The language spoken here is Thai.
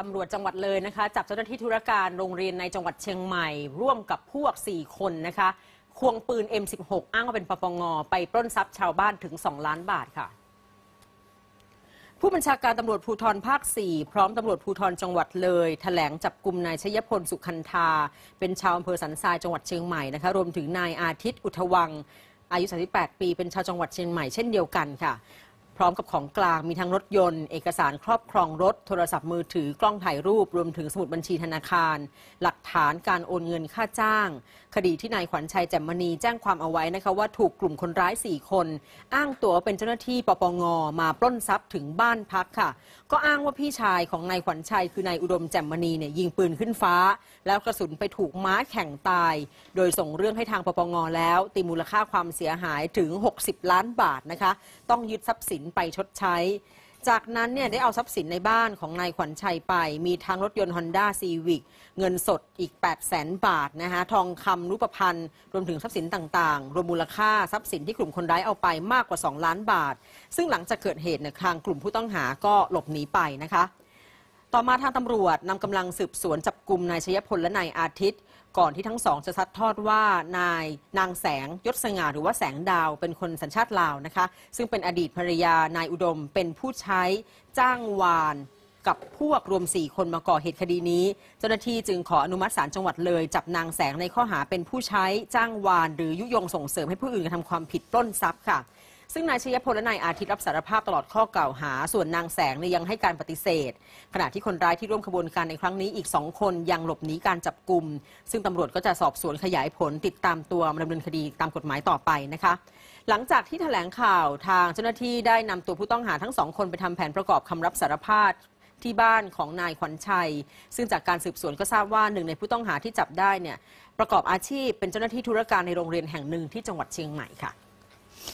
ตำรวจจังหวัดเลยนะคะ จับเจ้าหน้าที่ธุรการโรงเรียนในจังหวัดเชียงใหม่ ร่วมกับพวก 4 คนนะคะควงปืน M16 อ้างว่าเป็นปปงไปปล้นทรัพย์ชาวบ้านถึง 2 ล้านบาทค่ะ ผู้บัญชาการตำรวจภูธรภาค 4 พร้อมตำรวจภูธรจังหวัดเลยถแถลงจับกลุ่มนายชยพลสุขันธา เป็นชาวอำเภอสันทรายจังหวัดเชียงใหม่นะคะรวมถึงนายอาทิตย์อุทวัง อายุ38ปีเป็นชาวจังหวัดเชียงใหม่เช่นเดียวกันค่ะร้อมกับของกลางมีทั้งรถยนต์เอกสารครอบครองรถโทรศัพท์มือถือกล้องถ่ายรูปรวมถึงสมุดบัญชีธนาคาร หลักฐานการโอนเงินค่าจ้าง คดีที่นายขวัญชัยแจ่มมณีแจ้งความเอาไว้นะคะว่าถูกกลุ่มคนร้าย 4 คน อ้างตัวเป็นเจ้าหน้าที่ปปงมาปล้นทรัพย์ถึงบ้านพักค่ะ ก็อ้างว่าพี่ชายของนายขวัญชัย คือนายอุดมแจ่มมณีเนี่ยยิงปืนขึ้นฟ้า แล้วกระสุนไปถูกม้าแข่งตาย โดยส่งเรื่องให้ทางปปงแล้วตีมูลค่าความเสียหายถึง 60 ล้านบาทนะคะต้องยึดทรัพย์สินไปชดใช้ จากนั้นเนี่ยได้เอาทรัพย์สินในบ้านของนายขวัญชัยไป มีทั้งรถยนต์ Honda Civic เงินสดอีก8 0 0แสนบาทนะคะทองคำรูปพนธ์รวมถึงทรัพย์สินต่าง ๆ รวมมูลค่าทรัพย์สินที่กลุ่มคนร้ายเอาไปมากกว่า 2 ล้านบาท ซึ่งหลังจากเกิดเหตุเนี่ยทางกลุ่มผู้ต้องหาก็หลบหนีไปนะคะต่อมาทางตำรวจนำกำลังสืบสวนจับกลุ่มนายชยพลและนายอาทิตย์ก่อนที่ทั้งสองจะซัดทอดว่านายนางแสงยศสง่าหรือว่าแสงดาวเป็นคนสัญชาติลาวนะคะซึ่งเป็นอดีตภรรยา นายอุดมเป็นผู้ใช้จ้างวานกับพวกรวม4คนมาก่อเหตุคดีนี้ เจ้าหน้าที่จึงขออนุมัติศาลจังหวัดเลยจับนางแสงในข้อหาเป็นผู้ใช้จ้างวาน หรือยุยงส่งเสริมให้ผู้อื่นกระทำความผิดปล้นทรัพย์ค่ะซึ่งนายชยพลและนายอาทิตย์รับสารภาพตลอดข้อกล่าวหา ส่วนนางแสงเนี่ยยังให้การปฏิเสธ ขณะที่คนร้ายที่ร่วมขบวนการในครั้งนี้อีกสองคนยังหลบหนีการจับกลุ่มซึ่งตำรวจก็จะสอบสวนขยายผลติดตามตัวดำเนินคดีตามกฎหมายต่อไปนะคะ หลังจากที่ถแถลงข่าวทางเจ้าหน้าที่ได้นำตัวผู้ต้องหาทั้งสองคนไปทำแผนประกอบคำรับสารภาพที่บ้านของนายขวัญชัย ซึ่งจากการสืบสวนก็ทราบว่าหนึ่งในผู้ต้องหาที่จับได้เนี่ยประกอบอาชีพเป็นเจ้าหน้าที่ธุรการในโรงเรียนแห่งหนึ่ง ที่จังหวัดเชียงใหม่ค่ะ